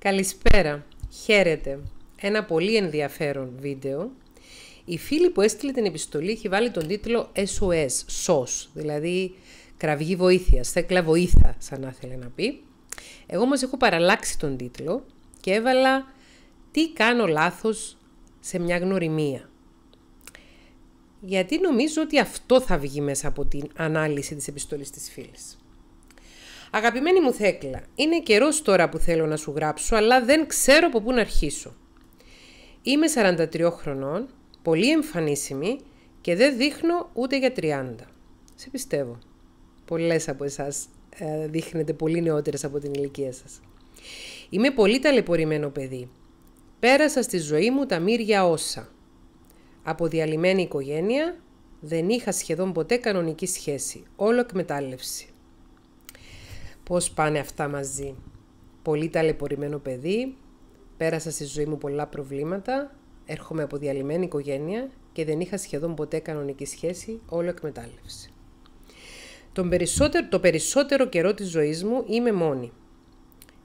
Καλησπέρα, χαίρετε. Ένα πολύ ενδιαφέρον βίντεο. Η φίλη που έστειλε την επιστολή έχει βάλει τον τίτλο SOS, SOS, δηλαδή κραυγή βοήθειας, θέκλα βοήθεια, σαν να θέλει να πει. Εγώ όμως έχω παραλλάξει τον τίτλο και έβαλα «Τι κάνω λάθος σε μια γνωριμία». Γιατί νομίζω ότι αυτό θα βγει μέσα από την ανάλυση της επιστολής της φίλης. Αγαπημένη μου Θέκλα, είναι καιρός τώρα που θέλω να σου γράψω, αλλά δεν ξέρω από πού να αρχίσω. Είμαι 43 χρονών, πολύ εμφανίσιμη και δεν δείχνω ούτε για 30. Σε πιστεύω. Πολλές από εσάς ε, δείχνετε πολύ νεότερες από την ηλικία σας. Είμαι πολύ ταλαιπωρημένο παιδί. Πέρασα στη ζωή μου τα μύρια όσα. Από διαλυμένη οικογένεια δεν είχα σχεδόν ποτέ κανονική σχέση, όλο εκμετάλλευση. Πώς πάνε αυτά μαζί. Πολύ ταλαιπωρημένο παιδί, πέρασα στη ζωή μου πολλά προβλήματα, έρχομαι από διαλυμένη οικογένεια και δεν είχα σχεδόν ποτέ κανονική σχέση, όλο εκμετάλλευση. Τον περισσότερο, το περισσότερο καιρό της ζωής μου είμαι μόνη.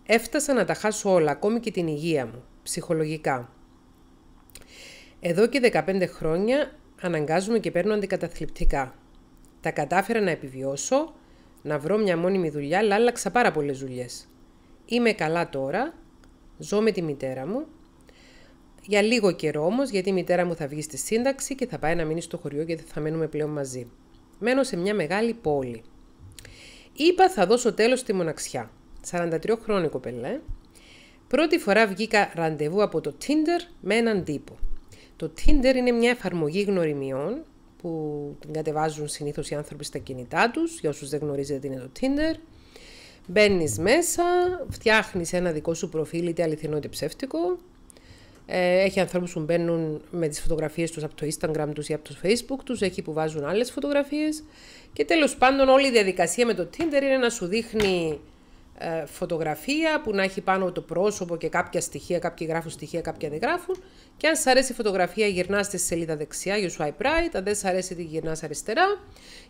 Έφτασα να τα χάσω όλα, ακόμη και την υγεία μου, ψυχολογικά. Εδώ και 15 χρόνια αναγκάζομαι και παίρνω αντικαταθλιπτικά. Τα κατάφερα να επιβιώσω, να βρω μια μόνιμη δουλειά, αλλά άλλαξα πάρα πολλές δουλειές. Είμαι καλά τώρα, ζω με τη μητέρα μου, για λίγο καιρό όμως, γιατί η μητέρα μου θα βγει στη σύνταξη και θα πάει να μείνει στο χωριό γιατί θα μένουμε πλέον μαζί. Μένω σε μια μεγάλη πόλη. Είπα θα δώσω τέλος στη μοναξιά. 43 χρόνια κοπελά. Πρώτη φορά βγήκα ραντεβού από το Tinder με έναν τύπο. Το Tinder είναι μια εφαρμογή γνωριμιών που την κατεβάζουν συνήθως οι άνθρωποι στα κινητά τους, για όσους δεν γνωρίζετε τι είναι το Tinder. Μπαίνεις μέσα, φτιάχνεις ένα δικό σου προφίλ είτε αληθινό είτε ψεύτικο. Ε, έχει ανθρώπους που μπαίνουν με τις φωτογραφίες τους από το Instagram τους ή από το Facebook τους, έχει που βάζουν άλλες φωτογραφίες. Και τέλος πάντων όλη η διαδικασία με το Tinder είναι να σου δείχνει ε, φωτογραφία που να έχει πάνω το πρόσωπο και κάποια στοιχεία, κάποιοι γράφουν στοιχεία, κάποια δεν γράφουν. Και αν σ' αρέσει η φωτογραφία, γυρνάς στη σελίδα δεξιά, you swipe right. Αν δεν σ' αρέσει, τη γυρνάς αριστερά.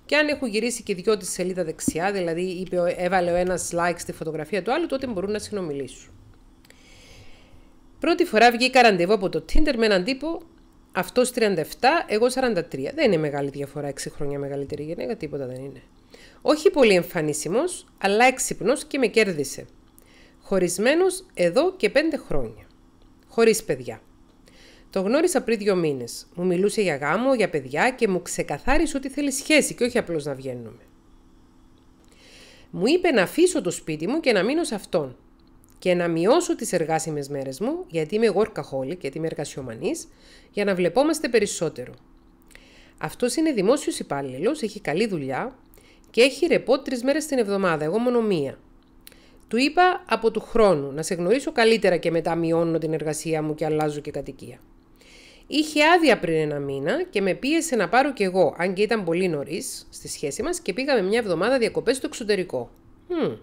Και αν έχουν γυρίσει και δυο τη σελίδα δεξιά, δηλαδή είπε, έβαλε ο ένας like στη φωτογραφία του άλλου, τότε μπορούν να συνομιλήσουν. Πρώτη φορά βγήκα ραντεβού από το Tinder με έναν τύπο, αυτός 37, εγώ 43. Δεν είναι μεγάλη διαφορά, 6 χρόνια μεγαλύτερη γυναίκα, τίποτα δεν είναι. Όχι πολύ εμφανίσιμος, αλλά έξυπνος και με κέρδισε. Χωρισμένος εδώ και πέντε χρόνια. Χωρίς παιδιά. Το γνώρισα πριν δύο μήνες. Μου μιλούσε για γάμο, για παιδιά και μου ξεκαθάρισε ότι θέλει σχέση και όχι απλώς να βγαίνουμε. Μου είπε να αφήσω το σπίτι μου και να μείνω σε αυτόν. Και να μειώσω τις εργάσιμες μέρες μου, γιατί είμαι workaholic, γιατί είμαι εργασιομανής, για να βλεπόμαστε περισσότερο. Αυτός είναι δημόσιος υπάλληλος, έχει καλή δουλειά, και έχει ρεπό τρεις μέρες την εβδομάδα, εγώ μόνο μία. Του είπα από του χρόνου να σε γνωρίσω καλύτερα και μετά μειώνω την εργασία μου και αλλάζω και κατοικία. Είχε άδεια πριν ένα μήνα και με πίεσε να πάρω κι εγώ, αν και ήταν πολύ νωρίς στη σχέση μας και πήγαμε μια εβδομάδα διακοπές στο εξωτερικό. Hm.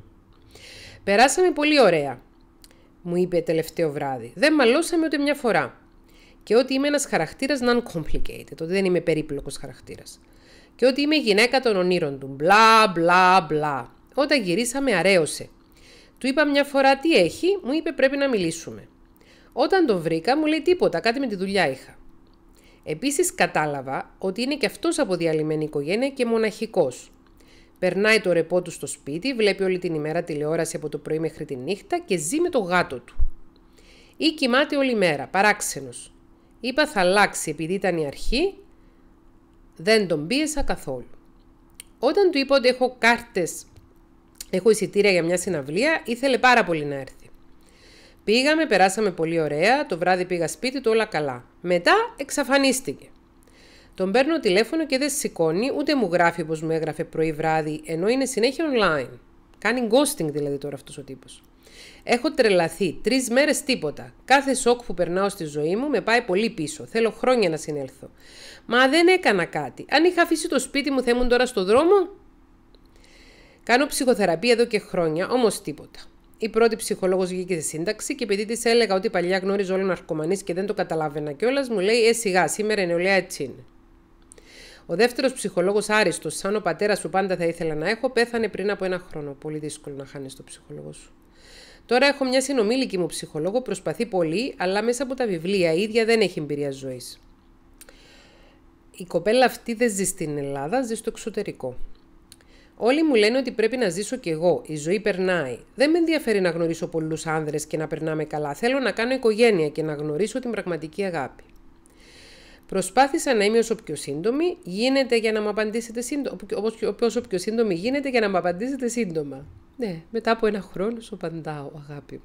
Περάσαμε πολύ ωραία, μου είπε τελευταίο βράδυ. Δεν μαλώσαμε ούτε μια φορά. Και ότι είμαι ένας χαρακτήρας non-complicated, ότι δεν είμαι περίπλοκος χαρακτήρας και ότι είμαι γυναίκα των ονείρων του. Μπλα, μπλα, μπλα. Όταν γυρίσαμε, αρέωσε. Του είπα μια φορά τι έχει, μου είπε πρέπει να μιλήσουμε. Όταν τον βρήκα, μου λέει τίποτα, κάτι με τη δουλειά είχα. Επίσης, κατάλαβα ότι είναι και αυτός από διαλυμένη οικογένεια και μοναχικός. Περνάει το ρεπό του στο σπίτι, βλέπει όλη την ημέρα τηλεόραση από το πρωί μέχρι τη νύχτα και ζει με το γάτο του. Ή κοιμάται όλη μέρα, παράξενος. Είπα θα αλλάξει επειδή ήταν η αρχή δεν τον πίεσα καθόλου. Όταν του είπα ότι έχω κάρτες, έχω εισιτήρια για μια συναυλία, ήθελε πάρα πολύ να έρθει. Πήγαμε, περάσαμε πολύ ωραία, το βράδυ πήγα σπίτι του όλα καλά. Μετά εξαφανίστηκε. Τον παίρνω τηλέφωνο και δεν σηκώνει, ούτε μου γράφει πως μου έγραφε πρωί βράδυ, ενώ είναι συνέχεια online. Κάνει ghosting δηλαδή τώρα αυτός ο τύπος. Έχω τρελαθεί. Τρεις μέρες τίποτα. Κάθε σοκ που περνάω στη ζωή μου με πάει πολύ πίσω. Θέλω χρόνια να συνέλθω. Μα δεν έκανα κάτι. Αν είχα αφήσει το σπίτι μου, θα ήμουν τώρα στο δρόμο. Κάνω ψυχοθεραπεία εδώ και χρόνια, όμως τίποτα. Η πρώτη ψυχολόγος βγήκε στη σύνταξη και επειδή της έλεγα ότι παλιά γνώριζε όλο ναρκωμανής και δεν το καταλάβαινα κιόλας, μου λέει: Ε, σιγά, σήμερα είναι νεολαία έτσι είναι. Ο δεύτερος ψυχολόγος, άριστος, σαν ο πατέρας που πάντα θα ήθελα να έχω, πέθανε πριν από ένα χρόνο. Πολύ δύσκολο να χάνεις το ψυχολόγο σου. Τώρα έχω μια συνομήλικη μου ψυχολόγο, προσπαθεί πολύ, αλλά μέσα από τα βιβλία η ίδια δεν έχει εμπειρία ζωής. Η κοπέλα αυτή δεν ζει στην Ελλάδα, ζει στο εξωτερικό. Όλοι μου λένε ότι πρέπει να ζήσω κι εγώ. Η ζωή περνάει. Δεν με ενδιαφέρει να γνωρίσω πολλούς άνδρες και να περνάμε καλά. Θέλω να κάνω οικογένεια και να γνωρίσω την πραγματική αγάπη. Προσπάθησα να είμαι όσο πιο σύντομη γίνεται για να μου απαντήσετε σύντομα. Όσο πιο σύντομη γίνεται για να μου απαντήσετε σύντομα. Ναι, μετά από ένα χρόνο σου απαντάω, αγάπη μου.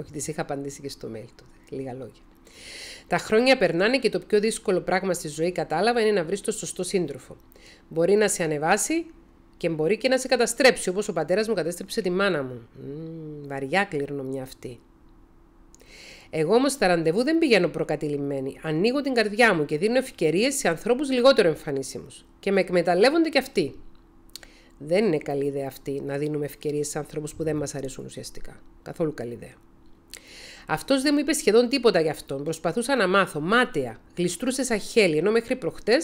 Όχι, τη είχα απαντήσει και στο mail τότε. Λίγα λόγια. Τα χρόνια περνάνε και το πιο δύσκολο πράγμα στη ζωή, κατάλαβα, είναι να βρεις το σωστό σύντροφο. Μπορεί να σε ανεβάσει και μπορεί και να σε καταστρέψει, όπως ο πατέρας μου κατέστρεψε τη μάνα μου. Μ, βαριά κληρονομιά αυτή. Εγώ όμως στα ραντεβού δεν πηγαίνω προκατηλημένη. Ανοίγω την καρδιά μου και δίνω ευκαιρίες σε ανθρώπους λιγότερο εμφανίσιμους. Και με εκμεταλλεύονται κι αυτοί. Δεν είναι καλή ιδέα αυτή να δίνουμε ευκαιρίες σε ανθρώπους που δεν μας αρέσουν ουσιαστικά. Καθόλου καλή ιδέα. Αυτός δεν μου είπε σχεδόν τίποτα γι' αυτόν. Προσπαθούσα να μάθω μάταια. Γλιστρούσε σαν χέλι, ενώ μέχρι προχτές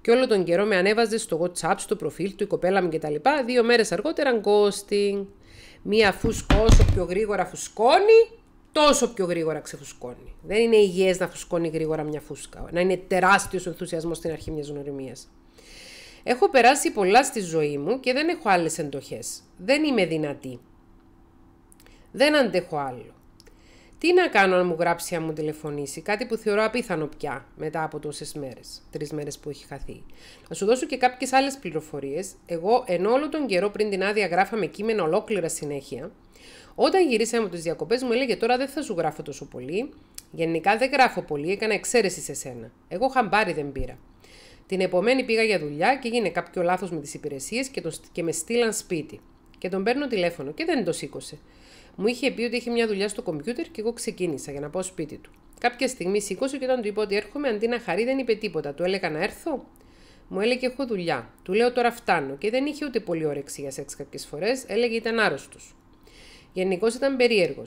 και όλο τον καιρό με ανέβαζε στο WhatsApp, στο προφίλ του, η κοπέλα μου κτλ. Δύο μέρες αργότερα γκόστινγκ. μια φούσκα. Να είναι τεράστιος ενθουσιασμός στην αρχή μιας γνωριμίας. Έχω περάσει πολλά στη ζωή μου και δεν έχω άλλες εντοχές. Δεν είμαι δυνατή. Δεν αντέχω άλλο. Τι να κάνω αν μου γράψει, αν μου τηλεφωνήσει, κάτι που θεωρώ απίθανο πια μετά από τόσες μέρες, τρεις μέρες που έχει χαθεί. Να σου δώσω και κάποιες άλλες πληροφορίες. Εγώ, ενώ όλο τον καιρό πριν την άδεια γράφαμε κείμενα ολόκληρα συνέχεια, όταν γυρίσαμε από τις διακοπές μου έλεγε τώρα δεν θα σου γράφω τόσο πολύ. Γενικά δεν γράφω πολύ, έκανα εξαίρεση σε σένα. Εγώ χαμπάρι δεν πήρα. Την επομένη πήγα για δουλειά και έγινε κάποιο λάθος με τις υπηρεσίες και, και με στείλαν σπίτι. Και τον παίρνω τηλέφωνο και δεν το σήκωσε. Μου είχε πει ότι είχε μια δουλειά στο κομπιούτερ και εγώ ξεκίνησα για να πάω σπίτι του. Κάποια στιγμή σήκωσε και όταν του είπα ότι έρχομαι, αντί να χαρεί, δεν είπε τίποτα. Του έλεγα να έρθω. Μου έλεγε: Έχω δουλειά. Του λέω τώρα φτάνω. Και δεν είχε ούτε πολύ όρεξη για σεξ κάποιες φορές. Έλεγε ήταν άρρωστος. Γενικώς ήταν περίεργος.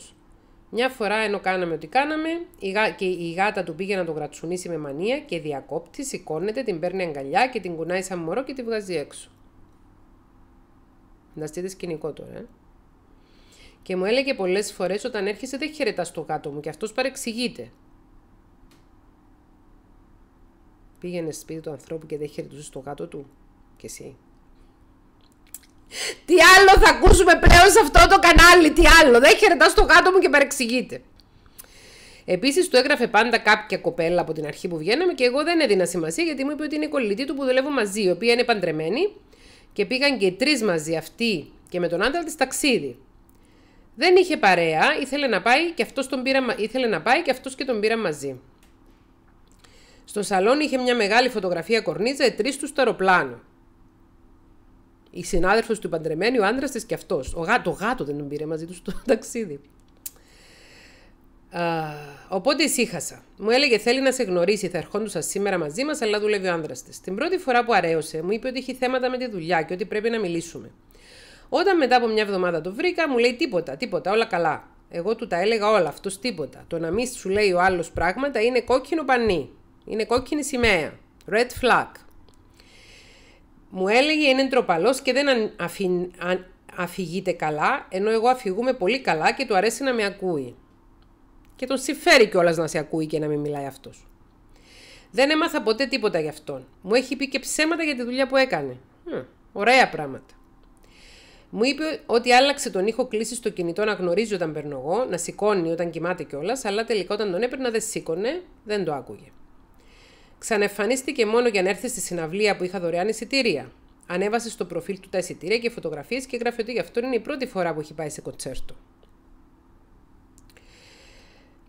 Μια φορά ενώ κάναμε ό,τι κάναμε, η και η γάτα του πήγε να τον κρατσουνίσει με μανία και διακόπτει, σηκώνεται, την παίρνει αγκαλιά και την κουνάει σαν μωρό και τη βγάζει έξω. Φανταστείτε σκηνικό τώρα. Ε? Και μου έλεγε πολλές φορές όταν έρχεσαι δεν χαιρετάς το γάτο μου και αυτός παρεξηγείται. Πήγαινε σπίτι του ανθρώπου και δεν χαιρετούσες το γάτο του. Και εσύ. Τι άλλο θα ακούσουμε πλέον σε αυτό το κανάλι, τι άλλο. Δεν χαιρετάς το γάτο μου και παρεξηγείται. Επίσης, του έγραφε πάντα κάποια κοπέλα από την αρχή που βγαίναμε και εγώ δεν έδινα σημασία γιατί μου είπε ότι είναι η κολλητή του που δουλεύω μαζί, η οποία είναι παντρεμένη και πήγαν και οι τρεις μαζί, αυτοί και με τον άντρα της ταξίδι. Δεν είχε παρέα, ήθελε να πάει και αυτός πήρα, και και τον πήρα μαζί. Στο σαλόν είχε μια μεγάλη φωτογραφία κορνίζα, τρεις τους στο αεροπλάνο η συνάδελφος του παντρεμένη, ο άντρας της και αυτός. Το γάτο δεν τον πήρε μαζί του στο ταξίδι. οπότε ησύχασα. Μου έλεγε θέλει να σε γνωρίσει, θα ερχόντουσας σήμερα μαζί μας, αλλά δουλεύει ο άντρας. της. Την πρώτη φορά που αρέωσε, μου είπε ότι έχει θέματα με τη δουλειά και ότι πρέπει να μιλήσουμε. Όταν μετά από μια εβδομάδα το βρήκα, μου λέει τίποτα, τίποτα, όλα καλά. Εγώ του τα έλεγα όλα, αυτός τίποτα. Το να μη σου λέει ο άλλος πράγματα είναι κόκκινο πανί. Είναι κόκκινη σημαία. Red flag μου έλεγε είναι ντροπαλός και δεν αφηγείται καλά, ενώ εγώ αφηγούμε πολύ καλά και του αρέσει να με ακούει. Και τον συμφέρει κιόλας να σε ακούει και να μην μιλάει αυτός. Δεν έμαθα ποτέ τίποτα γι' αυτόν. Μου έχει πει και ψέματα για τη δουλειά που έκανε. Hm, ωραία πράγματα. Μου είπε ότι άλλαξε τον ήχο κλίση στο κινητό να γνωρίζει όταν παίρνω εγώ, να σηκώνει όταν κοιμάται κιόλας, αλλά τελικά όταν τον έπαιρνα δεν σήκωνε, δεν το άκουγε. Ξανεφανίστηκε μόνο για να έρθει στη συναυλία που είχα δωρεάν εισιτήρια. Ανέβασε στο προφίλ του τα εισιτήρια και φωτογραφίες και έγραφε ότι γι' αυτό είναι η πρώτη φορά που έχει πάει σε κοτσέρτο.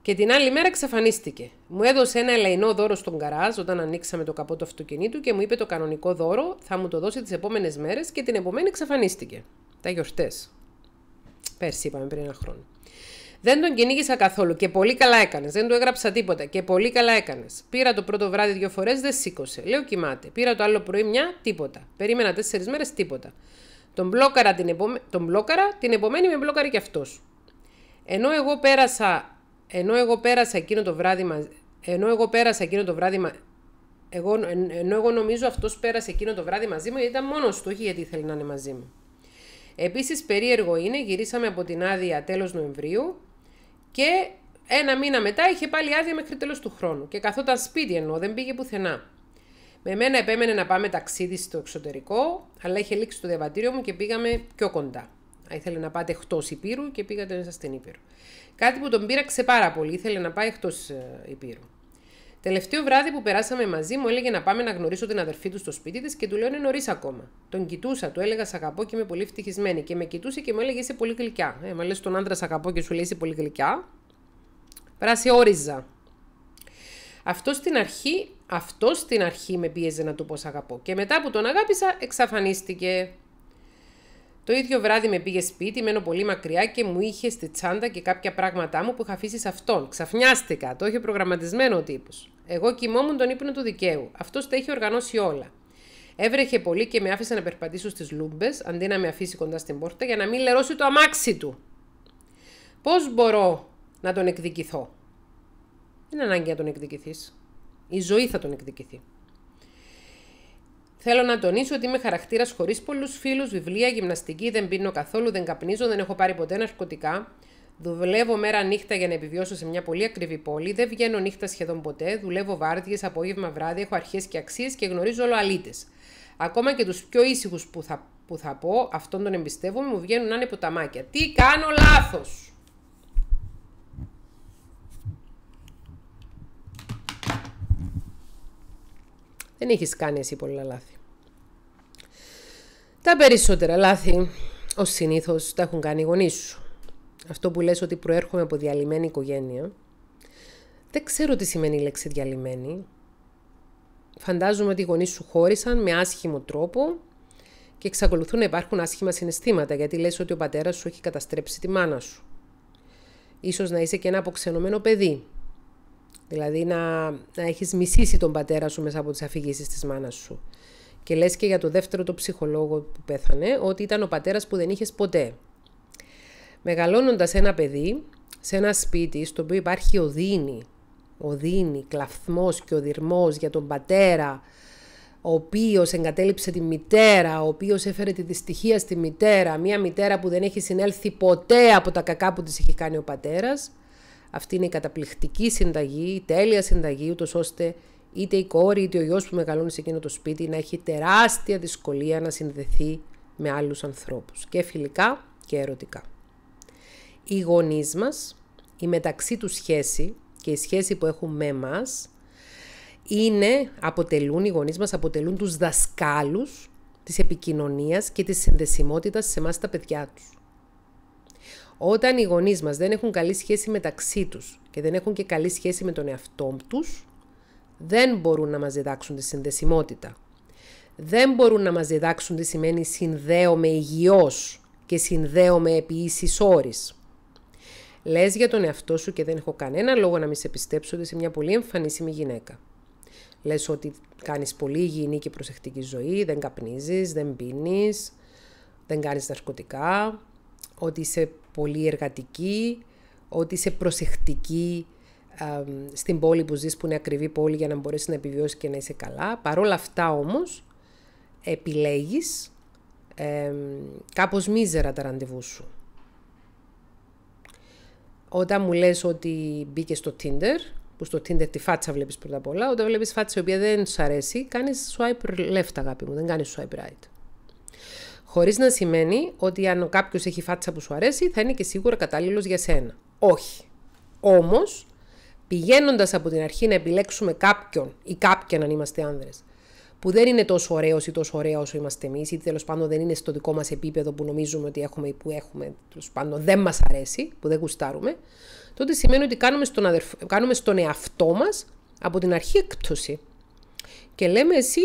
Και την άλλη μέρα εξαφανίστηκε. Μου έδωσε ένα ελαϊνό δώρο στον καράζ όταν ανοίξαμε το καπό του αυτοκινήτου και μου είπε το κανονικό δώρο θα μου το δώσει τις επόμενες μέρες και την επομένη εξαφανίστηκε. Τα γιορτές. Πέρσι είπαμε πριν ένα χρόνο. Δεν τον κυνήγησα καθόλου και πολύ καλά έκανες. Δεν του έγραψα τίποτα και πολύ καλά έκανες. Πήρα το πρώτο βράδυ δύο φορές, δεν σήκωσε. Λέω κοιμάται. Πήρα το άλλο πρωί μια, τίποτα. Περίμενα τέσσερις μέρες, τίποτα. Τον μπλόκαρα την, επομε... μπλόκαρα, την επομένη με μπλόκαρε κι αυτός. Ενώ εγώ πέρασα, ενώ εγώ πέρασα εκείνο το βράδυ μαζί. Ενώ εγώ πέρασα εκείνο το βράδυ μα... εγώ... ενώ εγώ νομίζω αυτός πέρασε εκείνο το βράδυ μαζί μου, γιατί ήταν μόνος του, όχι γιατί ήθελε να είναι μαζί μου. Επίσης, περίεργο είναι, γυρίσαμε από την άδεια τέλος Νοεμβρίου, και ένα μήνα μετά είχε πάλι άδεια μέχρι τέλος του χρόνου και καθόταν σπίτι ενώ δεν πήγε πουθενά. Με μένα επέμενε να πάμε ταξίδι στο εξωτερικό, αλλά είχε λήξει το διαβατήριο μου και πήγαμε πιο κοντά. Ήθελε να πάτε εκτός Υπήρου και πήγατε μέσα στην Υπήρου. Κάτι που τον πείραξε πάρα πολύ. Ήθελε να πάει εκτός ε, Υπήρου. Τελευταίο βράδυ που περάσαμε μαζί μου έλεγε να πάμε να γνωρίσω την αδερφή του στο σπίτι της και του λέω είναι νωρίς ακόμα. Τον κοιτούσα, του έλεγα Σ' αγαπώ και είμαι πολύ ευτυχισμένη. Και με κοιτούσε και μου έλεγε Είσαι πολύ γλυκιά. Ε, μα λες τον άντρα Σ' αγαπώ και σου λέει Είσαι πολύ γλυκιά. Πράσι όριζα. Αυτό στην αρχή, αυτό στην αρχή με πίεζε να του πω Σ' αγαπώ. Και μετά που τον αγάπησα, εξαφανίστηκε. Το ίδιο βράδυ με πήγε σπίτι, μένω πολύ μακριά και μου είχε στη τσάντα και κάποια πράγματά μου που είχα αφήσει σε αυτόν. Ξαφνιάστηκα, το είχε προγραμματισμένο ο τύπος. Εγώ κοιμόμουν τον ύπνο του δικαίου. Αυτό τα είχε οργανώσει όλα. Έβρεχε πολύ και με άφησε να περπατήσω στις λούμπες, αντί να με αφήσει κοντά στην πόρτα για να μην λερώσει το αμάξι του. Πώς μπορώ να τον εκδικηθώ. Δεν είναι ανάγκη να τον εκδικηθείς. Η ζωή θα τον εκδικηθεί. Θέλω να τονίσω ότι είμαι χαρακτήρας χωρίς πολλούς φίλους, βιβλία, γυμναστική, δεν πίνω καθόλου, δεν καπνίζω, δεν έχω πάρει ποτέ ναρκωτικά. Δουλεύω μέρα νύχτα για να επιβιώσω σε μια πολύ ακριβή πόλη. Δεν βγαίνω νύχτα σχεδόν ποτέ. Δουλεύω βάρδιες, απόγευμα, βράδυ. Έχω αρχές και αξίες και γνωρίζω όλο αλήτες. Ακόμα και τους πιο ήσυχους που θα, που θα πω, αυτόν τον εμπιστεύω, μου βγαίνουν άνε είναι ποταμάκια. Τι κάνω λάθος! Δεν έχεις κάνει εσύ πολλά λάθη. Τα περισσότερα λάθη, ως συνήθως, τα έχουν κάνει οι γονείς σου. Αυτό που λες ότι προέρχομαι από διαλυμένη οικογένεια. Δεν ξέρω τι σημαίνει η λέξη διαλυμένη. Φαντάζομαι ότι οι γονείς σου χώρισαν με άσχημο τρόπο και εξακολουθούν να υπάρχουν άσχημα συναισθήματα γιατί λες ότι ο πατέρας σου έχει καταστρέψει τη μάνα σου. Ίσως να είσαι και ένα αποξενωμένο παιδί. Δηλαδή να, να έχεις μισήσει τον πατέρα σου μέσα από τις αφηγήσεις της μάνας σου. Και λες και για το δεύτερο το ψυχολόγο που πέθανε, ότι ήταν ο πατέρας που δεν είχες ποτέ. Μεγαλώνοντας ένα παιδί σε ένα σπίτι στο οποίο υπάρχει οδύνη, οδύνη, κλαφθμός και οδυρμός για τον πατέρα, ο οποίος εγκατέλειψε τη μητέρα, ο οποίος έφερε τη δυστυχία στη μητέρα, μια μητέρα που δεν έχει συνέλθει ποτέ από τα κακά που της έχει κάνει ο πατέρας. αυτή είναι η καταπληκτική συνταγή, η τέλεια συνταγή, ούτως ώστε είτε η κόρη είτε ο γιος που μεγαλώνει σε εκείνο το σπίτι να έχει τεράστια δυσκολία να συνδεθεί με άλλους ανθρώπους και φιλικά και ερωτικά. Οι γονείς μας, η μεταξύ τους σχέση και η σχέση που έχουν με μας είναι, αποτελούν, οι γονείς μας αποτελούν τους δασκάλους της επικοινωνίας και της συνδεσιμότητας σε εμάς τα παιδιά τους. Όταν οι γονείς μας δεν έχουν καλή σχέση μεταξύ τους και δεν έχουν και καλή σχέση με τον εαυτό τους, δεν μπορούν να μας διδάξουν τη συνδεσιμότητα. Δεν μπορούν να μας διδάξουν τι σημαίνει συνδέομαι υγιώς και συνδέομαι επί ίσης όρης. Λες για τον εαυτό σου και δεν έχω κανένα λόγο να μη σε πιστέψω ότι είσαι μια πολύ εμφανίσιμη γυναίκα. Λες ότι κάνεις πολύ υγιεινή και προσεκτική ζωή, δεν καπνίζεις, δεν πίνεις, δεν κάνεις ναρκωτικά, ότι είσαι πολύ εργατική, ότι είσαι προσεκτική στην πόλη που ζεις που είναι ακριβή πόλη για να μπορέσεις να επιβιώσεις και να είσαι καλά. Παρόλα αυτά όμως επιλέγεις ε, κάπως μίζερα τα ραντεβού σου. Όταν μου λες ότι μπήκε στο Tinder, που στο Tinder τη φάτσα βλέπεις πρώτα απ' όλα, όταν βλέπεις φάτσα η οποία δεν σου αρέσει, κάνεις swipe left αγάπη μου, δεν κάνεις swipe right. Χωρίς να σημαίνει ότι αν κάποιος έχει φάτσα που σου αρέσει, θα είναι και σίγουρα κατάλληλος για σένα. Όχι. Όμως, Πηγαίνοντας από την αρχή να επιλέξουμε κάποιον ή κάποιον αν είμαστε άνδρες, που δεν είναι τόσο ωραίος ή τόσο ωραία όσο είμαστε εμείς, ή τέλος πάντων δεν είναι στο δικό μας επίπεδο που νομίζουμε ότι έχουμε ή που έχουμε, τέλος πάντων δεν μας αρέσει, που δεν γουστάρουμε, τότε σημαίνει ότι κάνουμε στον, αδερφ... κάνουμε στον εαυτό μας από την αρχή έκπτωση. Και λέμε εσύ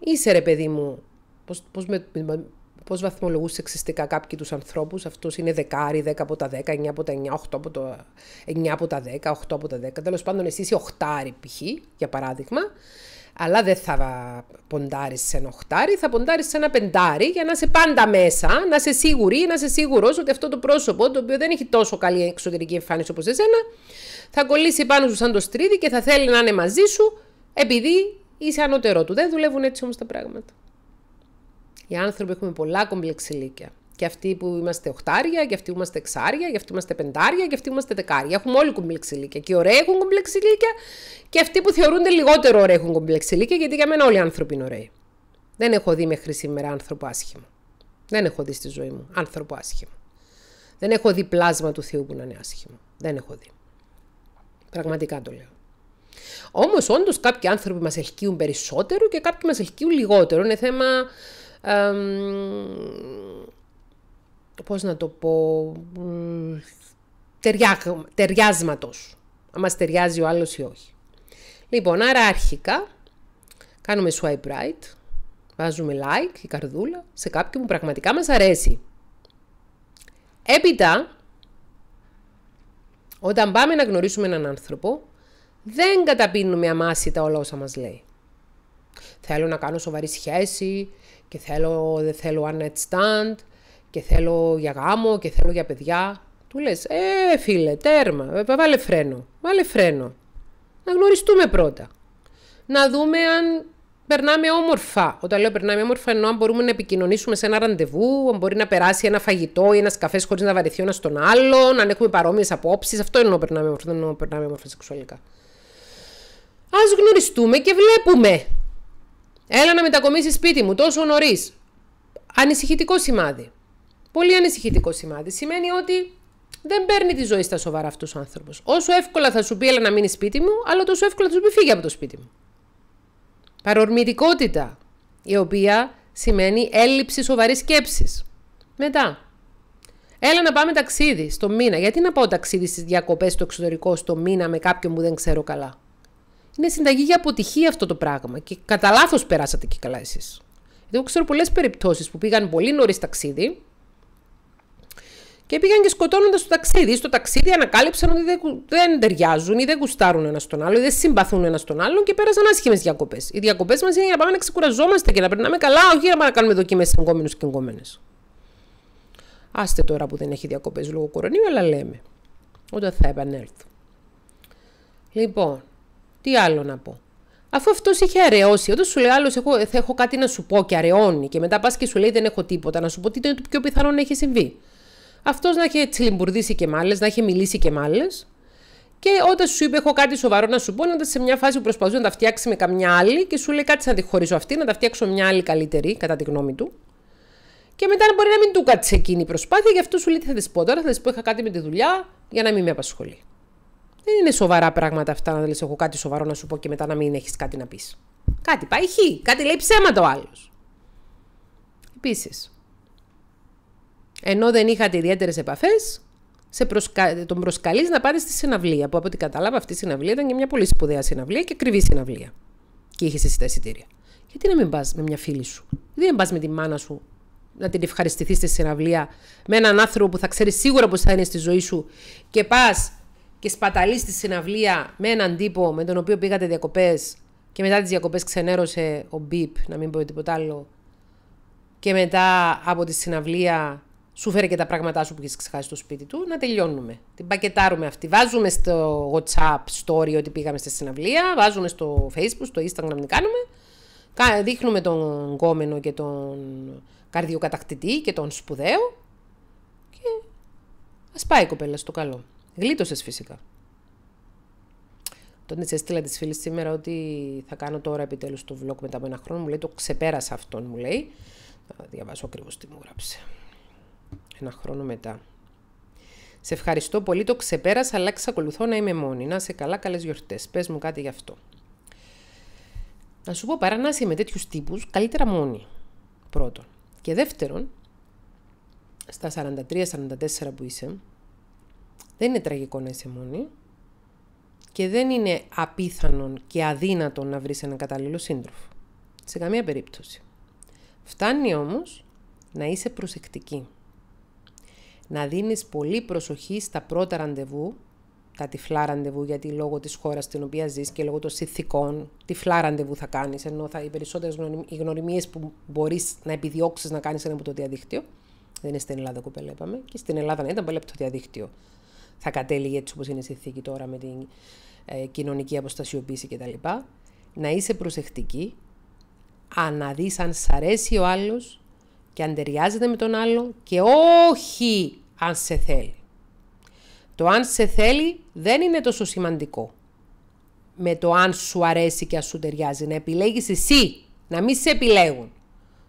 είσαι ρε παιδί μου, Πώς με, πώ βαθμολογούσε σεξιστικά κάποιοι τους ανθρώπους. Αυτός είναι δεκάρι, 10 από τα 10, 9 από τα 9, 8 από, το, 9 από τα 10, 8 από τα 10. Τέλος πάντων, εσύ είσαι οχτάρι π.χ. για παράδειγμα. Αλλά δεν θα ποντάρεις σε ένα οχτάρι, θα ποντάρεις σε ένα πεντάρι για να είσαι πάντα μέσα, να είσαι σίγουρη, να είσαι σίγουρος ότι αυτό το πρόσωπο, το οποίο δεν έχει τόσο καλή εξωτερική εμφάνιση όπως εσένα, θα κολλήσει πάνω σου σαν το στρίδι και θα θέλει να είναι μαζί σου επειδή είσαι ανώτερό του. Δεν δουλεύουν έτσι όμως τα πράγματα. Οι άνθρωποι έχουμε πολλά κομπλεξιλίκια. Και αυτοί που είμαστε οχτάρια, και αυτοί που είμαστε εξάρια, και αυτοί που είμαστε πεντάρια, και αυτοί που είμαστε δεκάρια. Έχουμε όλοι κομπλεξιλίκια. Και οι ωραίοι έχουν κομπλεξιλίκια, και αυτοί που θεωρούνται λιγότερο ωραίοι έχουν κομπλεξιλίκια, γιατί για μένα όλοι οι άνθρωποι είναι ωραίοι. Δεν έχω δει μέχρι σήμερα άνθρωπο άσχημο. Δεν έχω δει στη ζωή μου άνθρωπο άσχημο. Δεν έχω δει πλάσμα του Θεού που να είναι άσχημο. Δεν έχω δει. Πραγματικά το λέω. Όμως, όντως, κάποιοι άνθρωποι μας ελκύουν περισσότερο και κάποιοι μας ελκύουν λιγότερο. Είναι θέμα πώς να το πω, ταιριά, ταιριάσματος. Αν μας ταιριάζει ο άλλος ή όχι. Λοιπόν, άρα αρχικά κάνουμε swipe right, βάζουμε like, η καρδούλα, σε κάποιον που πραγματικά μας αρέσει. Έπειτα, όταν πάμε να γνωρίσουμε έναν άνθρωπο, δεν καταπίνουμε αμάσιτα όλα όσα μας λέει. Θέλω να κάνω σοβαρή σχέση, και θέλω, δεν θέλω one stand και θέλω για γάμο και θέλω για παιδιά. Του λες, ε φίλε, τέρμα, ε, βάλε φρένο, βάλε φρένο. Να γνωριστούμε πρώτα. Να δούμε αν περνάμε όμορφα. Όταν λέω περνάμε όμορφα, εννοώ αν μπορούμε να επικοινωνήσουμε σε ένα ραντεβού, αν μπορεί να περάσει ένα φαγητό ή ένας καφές χωρίς να βαρεθεί ένας τον άλλον, αν έχουμε παρόμοιες απόψεις. Αυτό εννοώ περνάμε όμορφα, δεν εννοώ περνάμε όμορφα σεξουαλικά. Ας γνωριστούμε και βλέπουμε Έλα να μετακομίσεις σπίτι μου τόσο νωρίς. Ανησυχητικό σημάδι. Πολύ ανησυχητικό σημάδι. Σημαίνει ότι δεν παίρνει τη ζωή στα σοβαρά αυτός ο άνθρωπος. Όσο εύκολα θα σου πει, έλα να μείνεις σπίτι μου, αλλά τόσο εύκολα θα σου πει, φύγει από το σπίτι μου. Παρορμητικότητα, η οποία σημαίνει έλλειψη σοβαρής σκέψης. Μετά. Έλα να πάμε ταξίδι στο μήνα. Γιατί να πάω ταξίδι στις διακοπές στο εξωτερικό στο μήνα με κάποιον που δεν ξέρω καλά είναι συνταγή για αποτυχία αυτό το πράγμα. Και κατά λάθος περάσατε και καλά εσείς. Εγώ ξέρω πολλές περιπτώσεις που πήγαν πολύ νωρίς ταξίδι και πήγαν και σκοτώνοντας το ταξίδι. Στο ταξίδι ανακάλυψαν ότι δεν ταιριάζουν ή δεν γουστάρουν ένας τον άλλο ή δεν συμπαθούν ένας τον άλλον και πέρασαν άσχημες διακοπές. Οι διακοπές μας είναι για να πάμε να ξεκουραζόμαστε και να περνάμε καλά, όχι να να κάνουμε δοκιμές εγκόμενους και εγκόμενες. Άστε τώρα που δεν έχει διακοπές λόγω κορονοϊού, αλλά λέμε. Όταν θα επανέλθω. Λοιπόν, τι άλλο να πω. Αφού αυτός είχε αραιώσει, όταν σου λέει άλλος, έχω, έχω κάτι να σου πω και αραιώνει, και μετά πας και σου λέει δεν έχω τίποτα, να σου πω τι είναι το πιο πιθανό να έχει συμβεί. Αυτός να έχει τσιλιμπουρδίσει και μάλες, να έχει μιλήσει και μάλες, και όταν σου είπε: Έχω κάτι σοβαρό να σου πω, να σε μια φάση που προσπαθούσε να τα φτιάξει με καμιά άλλη και σου λέει κάτι να τη χωρίσω αυτή, να τα φτιάξω μια άλλη καλύτερη, κατά τη γνώμη του. Και μετά μπορεί να μην του κάτσε εκείνη η προσπάθεια, γι' αυτό σου λέει: Τι θα της πω τώρα, θα της πω: Είχα κάτι με τη δουλειά για να μην με απασχολεί. Δεν είναι σοβαρά πράγματα αυτά να λες έχω κάτι σοβαρό να σου πω και μετά να μην έχεις κάτι να πεις. Κάτι πάει χει, κάτι λέει ψέματα ο άλλος. Επίσης, ενώ δεν είχατε ιδιαίτερες επαφές, σε προσκα... τον προσκαλείς να πάτε στη συναυλία. Που από ό,τι κατάλαβα, αυτή η συναυλία ήταν και μια πολύ σπουδαία συναυλία και ακριβή συναυλία. Και είχες εσύ τα εισιτήρια. Γιατί να μην πας με μια φίλη σου, γιατί να πας με τη μάνα σου να την ευχαριστηθείς στη συναυλία με έναν άνθρωπο που θα ξέρεις σίγουρα πώ θα είναι στη ζωή σου και πας και σπαταλείς στη συναυλία με έναν τύπο με τον οποίο πήγατε διακοπές και μετά τις διακοπές ξενέρωσε ο Μπίπ, να μην πω τίποτα άλλο. Και μετά από τη συναυλία σου φέρει και τα πράγματά σου που έχει ξεχάσει στο σπίτι του, να τελειώνουμε. Την πακετάρουμε αυτή. Βάζουμε στο WhatsApp story ότι πήγαμε στη συναυλία, βάζουμε στο Facebook, στο Instagram, τι κάνουμε. Δείχνουμε τον κόμενο και τον καρδιοκατακτητή και τον σπουδαίο. Και ας πάει κοπέλα στο καλό. Γλίτωσες φυσικά. Τότε τη έστειλα τη φίλη σήμερα ότι θα κάνω τώρα επιτέλους το vlog μετά από ένα χρόνο. Μου λέει το ξεπέρασα αυτόν, μου λέει. Θα διαβάσω ακριβώς τι μου γράψε. Ένα χρόνο μετά. Σε ευχαριστώ πολύ, το ξεπέρασα, αλλά εξακολουθώ να είμαι μόνη. Να σε καλά, καλές γιορτές. Πες μου κάτι γι' αυτό. Να σου πω παρά να είσαι με τέτοιους τύπους, καλύτερα μόνη. Πρώτον. Και δεύτερον, στα 43-44 που είσαι, δεν είναι τραγικό να είσαι μόνη και δεν είναι απίθανον και αδύνατο να βρεις έναν κατάλληλο σύντροφο. Σε καμία περίπτωση. Φτάνει όμως να είσαι προσεκτική. Να δίνεις πολύ προσοχή στα πρώτα ραντεβού, τα τυφλά ραντεβού, γιατί λόγω της χώρας στην οποία ζεις και λόγω των συνθηκών, τυφλά ραντεβού θα κάνεις, ενώ θα, οι περισσότερες γνωριμίες που μπορείς να επιδιώξεις να κάνεις είναι από το διαδίκτυο. Δεν είναι στην Ελλάδα, κοπέλα, είπαμε. Και στην Ελλάδα να ήταν πολύ από το διαδίκτυο θα κατέληγε έτσι όπως είναι η συνθήκη τώρα με την ε, κοινωνική αποστασιοποίηση κτλ. Να είσαι προσεκτική, δεις αν σ' αρέσει ο άλλος και αν ταιριάζεται με τον άλλο και όχι αν σε θέλει. Το αν σε θέλει δεν είναι τόσο σημαντικό με το αν σου αρέσει και αν σου ταιριάζει. Να επιλέγεις εσύ, να μην σε επιλέγουν.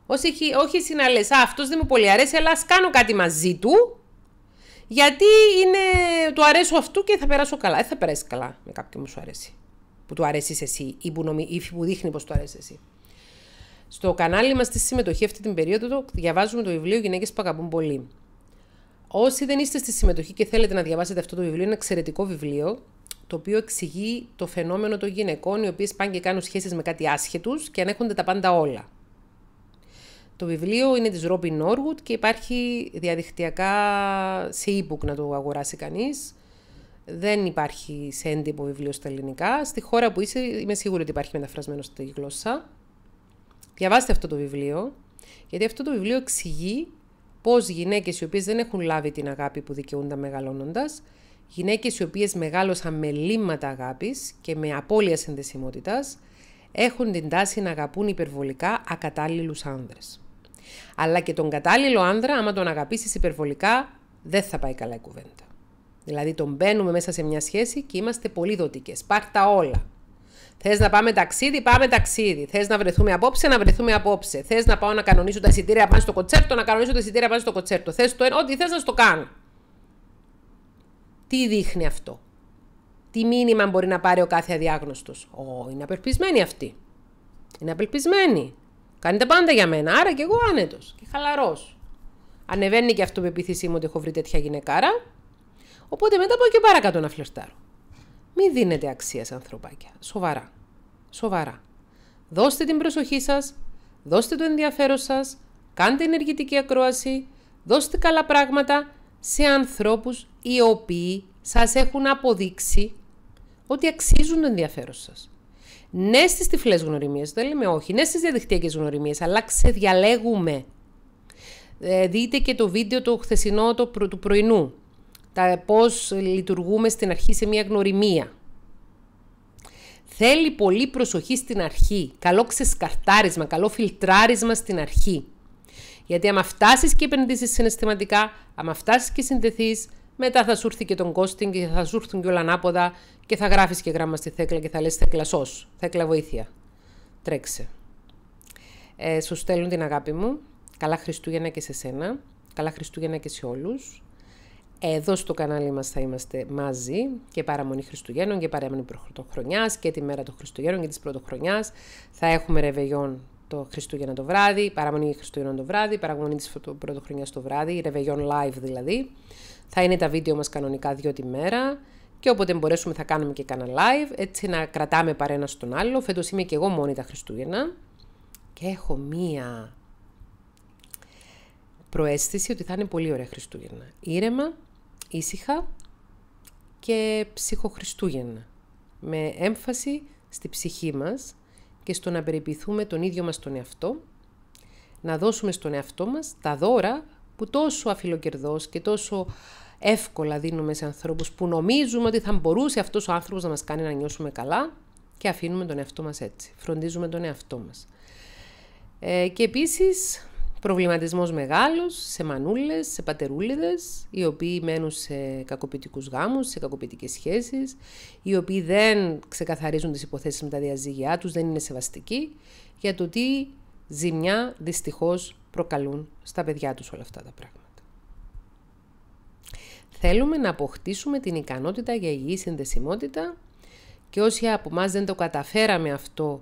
Όχι, όχι εσύ να λες, αυτός δεν μου πολύ αρέσει, αλλά ας κάνω κάτι μαζί του γιατί είναι, του αρέσω αυτού και θα περάσω καλά. Δεν θα περάσει καλά με κάποιον που σου αρέσει. Που του αρέσει εσύ ή που, ή που δείχνει πως του αρέσει εσύ. Στο κανάλι μας στη συμμετοχή αυτή την περίοδο διαβάζουμε το βιβλίο Γυναίκες που αγαπούν πολύ. Όσοι δεν είστε στη συμμετοχή και θέλετε να διαβάσετε αυτό το βιβλίο, είναι ένα εξαιρετικό βιβλίο το οποίο εξηγεί το φαινόμενο των γυναικών οι οποίες πάνε και κάνουν σχέσεις με κάτι άσχετους και ανέχονται τα πάντα όλα. Το βιβλίο είναι της Robin Norwood και υπάρχει διαδικτυακά σε e-book να το αγοράσει κανείς. Δεν υπάρχει σε έντυπο βιβλίο στα ελληνικά. Στη χώρα που είσαι είμαι σίγουρη ότι υπάρχει μεταφρασμένο στη γλώσσα. Διαβάστε αυτό το βιβλίο, γιατί αυτό το βιβλίο εξηγεί πώς γυναίκες οι οποίες δεν έχουν λάβει την αγάπη που δικαιούνται μεγαλώνοντας, γυναίκες οι οποίες μεγάλωσαν με λίμματα αγάπης και με απώλεια συνδεσιμότητας, έχουν την τάση να αγαπούν υπερβολικά ακατάλληλους άνδρες. Αλλά και τον κατάλληλο άνδρα, άμα τον αγαπήσεις υπερβολικά, δεν θα πάει καλά η κουβέντα. Δηλαδή, τον μπαίνουμε μέσα σε μια σχέση και είμαστε πολύ δοτικές. Πάρτα όλα. Θες να πάμε ταξίδι, πάμε ταξίδι. Θες να βρεθούμε απόψε, να βρεθούμε απόψε. Θες να πάω να κανονίσω τα εισιτήρια πάνω στο κοτσέρτο, να κανονίσω τα εισιτήρια πάνω στο κοτσέρτο. Θες το ένα, ό,τι θες να στο κάνω. Τι δείχνει αυτό. Τι μήνυμα μπορεί να πάρει ο κάθε αδιάγνωστος. Ω, είναι απελπισμένη αυτή. Είναι απελπισμένη. Κάνετε πάντα για μένα. Άρα και εγώ άνετος και χαλαρός. Ανεβαίνει και αυτοπεποίθησή μου ότι έχω βρει τέτοια γυναικάρα. Οπότε μετά πάω και παρακάτω να φλερτάρω. Μην δίνετε αξία σε ανθρωπάκια. Σοβαρά. Σοβαρά. Δώστε την προσοχή σας, δώστε το ενδιαφέρον σας, κάντε ενεργητική ακρόαση, δώστε καλά πράγματα σε ανθρώπους οι οποίοι σας έχουν αποδείξει ότι αξίζουν το ενδιαφέρον σας ναι στις τυφλές γνωριμίες, δεν λέμε όχι, ναι στις διαδικτυακές γνωριμίες, αλλά ξεδιαλέγουμε. Ε, δείτε και το βίντεο το χθεσινό το προ, του πρωινού. Τα, πώς λειτουργούμε στην αρχή σε μια γνωριμία. Θέλει πολύ προσοχή στην αρχή. Καλό ξεσκαρτάρισμα, καλό φιλτράρισμα στην αρχή. Γιατί άμα φτάσεις και επενδύσεις συναισθηματικά, άμα φτάσεις και συνδεθείς, μετά θα σου έρθει και τον κόστινγκ και θα σου έρθουν και όλα ανάποδα και θα γράφεις και γράμμα στη θέκλα και θα λες θέκλα σώ. θέκλα βοήθεια. Τρέξε. Ε, σου στέλνουν την αγάπη μου. Καλά Χριστούγεννα και σε σένα. Καλά Χριστούγεννα και σε όλους. Εδώ στο κανάλι μας θα είμαστε μαζί και παραμονή Χριστουγέννων και παραμονή Πρωτοχρονιάς και τη μέρα των Χριστουγέννων και της πρωτοχρονιάς. Θα έχουμε ρεβεγιόν το Χριστούγεννα το βράδυ, παραμονή Χριστουγέννων το βράδυ, παραμονή της πρώτοχρονιά το βράδυ, ρεβεγιόν live δηλαδή. Θα είναι τα βίντεο μας κανονικά δύο τη μέρα και όποτε μπορέσουμε θα κάνουμε και κανένα live, έτσι να κρατάμε παρένας στον άλλο. Φέτος είμαι και εγώ μόνη τα Χριστούγεννα και έχω μία προαίσθηση ότι θα είναι πολύ ωραία Χριστούγεννα. Ήρεμα, ήσυχα και ψυχοχριστούγεννα. Με έμφαση στη ψυχή μας και στο να περιποιηθούμε τον ίδιο μας τον εαυτό, να δώσουμε στον εαυτό μας τα δώρα που τόσο αφιλοκερδός και τόσο εύκολα δίνουμε σε ανθρώπους που νομίζουμε ότι θα μπορούσε αυτός ο άνθρωπος να μας κάνει να νιώσουμε καλά και αφήνουμε τον εαυτό μας έτσι. Φροντίζουμε τον εαυτό μας. Ε, και επίσης προβληματισμός μεγάλος σε μανούλες, σε πατερούλιδες, οι οποίοι μένουν σε κακοποιητικούς γάμους, σε κακοποιητικές σχέσεις, οι οποίοι δεν ξεκαθαρίζουν τις υποθέσεις με τα διαζύγια τους, δεν είναι σεβαστικοί, για το τι ζημιά δυστυχώς προκαλούν στα παιδιά τους όλα αυτά τα πράγματα. Θέλουμε να αποκτήσουμε την ικανότητα για υγιή συνδεσιμότητα και όσοι από εμάς δεν το καταφέραμε αυτό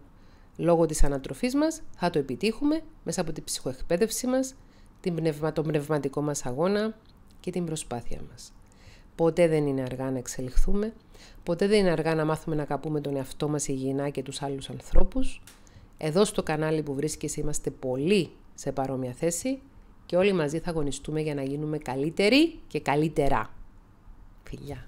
λόγω της ανατροφής μας, θα το επιτύχουμε μέσα από την ψυχοεκπαίδευσή μας, την πνευμα, τον πνευματικό μας αγώνα και την προσπάθεια μας. Ποτέ δεν είναι αργά να εξελιχθούμε, ποτέ δεν είναι αργά να μάθουμε να καπούμε τον εαυτό μας υγιεινά και τους άλλους ανθρώπους. Εδώ στο κανάλι που βρίσκεσαι είμαστε πολύ σε παρόμοια θέση και όλοι μαζί θα αγωνιστούμε για να γίνουμε καλύτεροι και καλύτερα. Φιλιά.